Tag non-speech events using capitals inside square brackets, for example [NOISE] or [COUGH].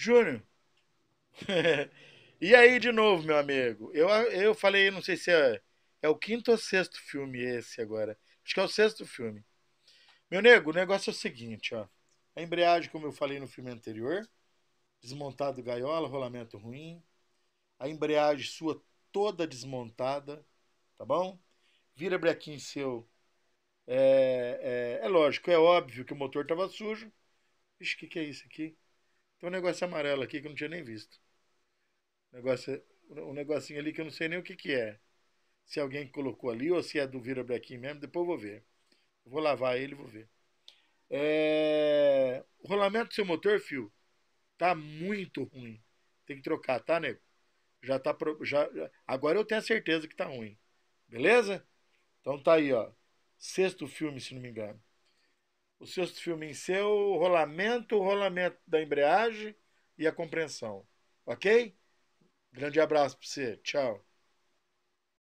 Júnior. [LAUGHS] e aí, de novo, meu amigo. Eu, eu falei, não sei se é, é o quinto ou sexto filme esse agora. Acho que é o sexto filme. Meu nego, o negócio é o seguinte, ó. A embreagem, como eu falei no filme anterior, desmontado gaiola, rolamento ruim. A embreagem sua toda desmontada, tá bom? Vira brequim seu. É, é, é lógico, é óbvio que o motor estava sujo. Ixi, o que, que é isso aqui? Tem um negócio amarelo aqui que eu não tinha nem visto. Um negócio, um negocinho ali que eu não sei nem o que, que é. Se é alguém colocou ali ou se é do Vira Brequim mesmo, depois eu vou ver. Eu vou lavar ele e vou ver. É... O rolamento do seu motor, fio, tá muito ruim. Tem que trocar, tá, nego? Já tá. Pro... Já... Agora eu tenho a certeza que tá ruim. Beleza? Então tá aí, ó. Sexto filme, se não me engano o seu filme em seu, é o rolamento, o rolamento da embreagem e a compreensão. Ok? Grande abraço para você. Tchau.